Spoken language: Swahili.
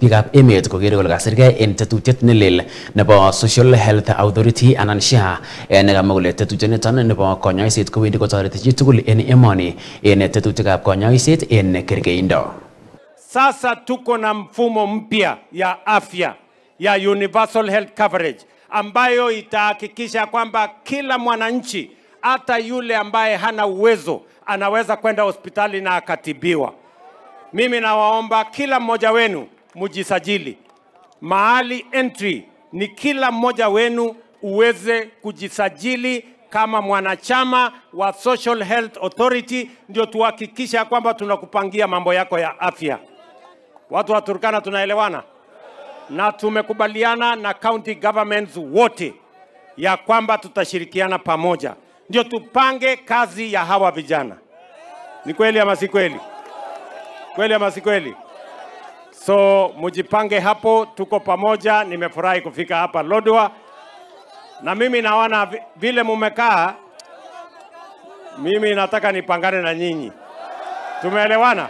biikab emet kokere kole kasirgei en tetutiet ne lel nebo Social Health Authority anan SHA eh, nekamwa kole tetutioniton nebo konyoiset kowendi kotoreti chitugul en emoni en tetutikab konyoiset en kergeindo. Sasa tuko na mfumo mpya ya afya ya universal health coverage ambayo itahakikisha kwamba kila mwananchi hata yule ambaye hana uwezo anaweza kwenda hospitali na akatibiwa. Mimi nawaomba kila mmoja wenu mjisajili. Mahali entry ni kila mmoja wenu uweze kujisajili kama mwanachama wa Social Health Authority, ndio tuhakikisha kwamba tunakupangia mambo yako ya afya. Watu wa Turkana tunaelewana na tumekubaliana na county governments wote ya kwamba tutashirikiana pamoja, ndio tupange kazi ya hawa vijana. Ni kweli ama si kweli? Kweli ama si kweli? So mujipange hapo, tuko pamoja. Nimefurahi kufika hapa Lodwa, na mimi naona vile mumekaa, mimi nataka nipangane na nyinyi. Tumeelewana?